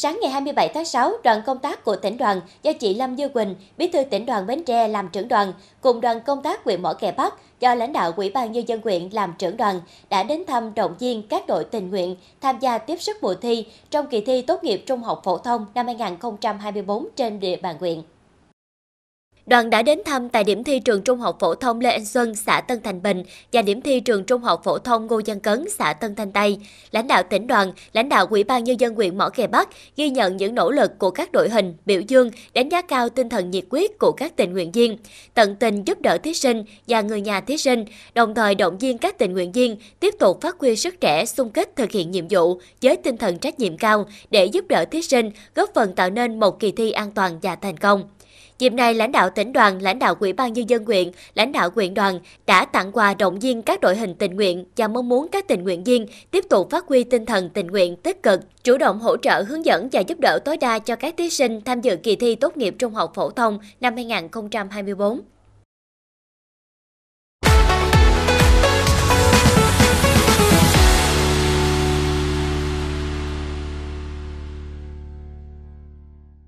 Sáng ngày 27 tháng 6, đoàn công tác của tỉnh đoàn do chị Lâm Dư Quỳnh, bí thư tỉnh đoàn Bến Tre làm trưởng đoàn, cùng đoàn công tác huyện Mỏ Kè Bắc do lãnh đạo Ủy ban Nhân dân huyện làm trưởng đoàn đã đến thăm động viên các đội tình nguyện tham gia tiếp sức mùa thi trong kỳ thi tốt nghiệp trung học phổ thông năm 2024 trên địa bàn huyện. Đoàn đã đến thăm tại điểm thi trường Trung học phổ thông Lê Anh Xuân, xã Tân Thành Bình và điểm thi trường Trung học phổ thông Ngô Văn Cấn, xã Tân Thanh Tây. Lãnh đạo tỉnh đoàn, lãnh đạo Ủy ban nhân dân huyện Mỏ Cày Bắc ghi nhận những nỗ lực của các đội hình, biểu dương, đánh giá cao tinh thần nhiệt quyết của các tình nguyện viên, tận tình giúp đỡ thí sinh và người nhà thí sinh, đồng thời động viên các tình nguyện viên tiếp tục phát huy sức trẻ, xung kích thực hiện nhiệm vụ với tinh thần trách nhiệm cao để giúp đỡ thí sinh, góp phần tạo nên một kỳ thi an toàn và thành công. Dịp này, lãnh đạo tỉnh đoàn, lãnh đạo Ủy ban Nhân dân huyện, lãnh đạo huyện đoàn đã tặng quà động viên các đội hình tình nguyện và mong muốn các tình nguyện viên tiếp tục phát huy tinh thần tình nguyện tích cực, chủ động hỗ trợ hướng dẫn và giúp đỡ tối đa cho các thí sinh tham dự kỳ thi tốt nghiệp trung học phổ thông năm 2024.